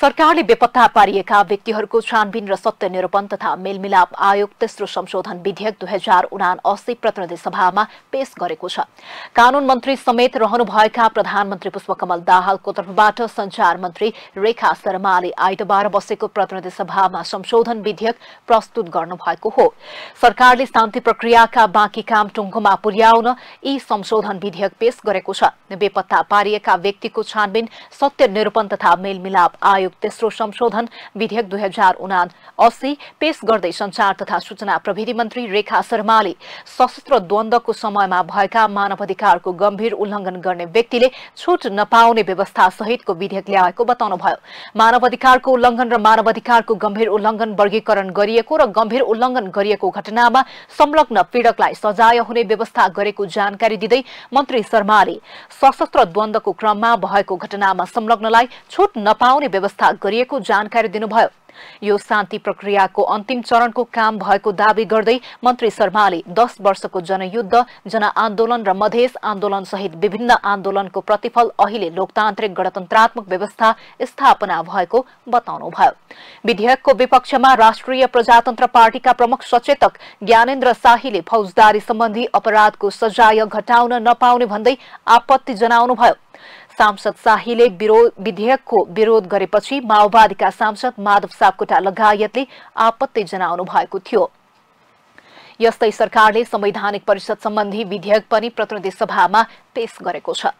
सरकारले बेपत्ता पारिएका व्यक्तिहरूको छानबिन र सत्य निरूपण तथा मेलमिलाप आयोग तेस्रो संशोधन विधेयक दुई हजार उना अस्सी प्रतिनिधि सभामा पेश गरेको छ कानून मन्त्री समेत रहनुभएका प्रधानमन्त्री पुष्पकमल दाहालको तर्फबाट संचार मन्त्री रेखा शर्माले आइतबार बसेको प्रतिनिधि सभामा संशोधन विधेयक प्रस्तुत गर्नुभएको हो सरकारले शान्ति प्रक्रियाका बाँकी काम टुङ्गोमा पुर्याउन यी संशोधन विधेयक पेश गरेको छ बेपत्ता पारिएका व्यक्तिको छानबिन सत्य निरूपण तथा मेलमिलाप आयोग आयोग तेस्रो संशोधन विधेयक दुई हजार उना असी पेश गर्दै संचार तथा सूचना प्रविधि मन्त्री रेखा शर्माले सशस्त्र द्वन्दको समयमा भएका मानव अधिकारको गम्भीर उल्लङ्घन गर्ने व्यक्तिले छुट नपाउने व्यवस्था सहितको विधेयक ल्याएको बताउनुभयो मानव अधिकारको उल्लङ्घन र मानव अधिकारको गम्भीर उल्लङ्घन वर्गीकरण गरिएको र गम्भीर उल्लङ्घन गरिएको घटनामा संलग्न पीड़कलाई सजाय हुने व्यवस्था गरेको जानकारी दिँदै मन्त्री शर्माले सशस्त्र द्वन्दको क्रममा भएको घटनामा संलग्नलाई छुट नपाउने व्यवस्था व्यवस्था गरिएको जानकारी दिनुभयो यो शान्ति प्रक्रियाको अन्तिम चरणको काम भएको दावी गर्दै मन्त्री शर्माले दस वर्षको जनयुद्ध जनआन्दोलन र मधेस आन्दोलन सहित विभिन्न आन्दोलनको प्रतिफल अहिले लोकतान्त्रिक गणतन्त्रात्मक व्यवस्था स्थापना भएको बताउनुभयो विधेयकको विपक्षमा राष्ट्रिय प्रजातन्त्र पार्टीका प्रमुख सचेतक ज्ञानेन्द्र शाहीले फौजदारी सम्बन्धी अपराधको सजाय घटाउन नपाउने भन्दै आपत्ति जनाउनुभयो सांसद शाहीले विधेयकको विरोध गरेपछि माओवादीका सांसद माधव सापकोटा लगायतले आपत्ति जनाउनु भएको थियो यस्तै सरकारले संवैधानिक परिषद सम्बन्धी विधेयक पनि प्रतिनिधि सभामा पेश गरेको छ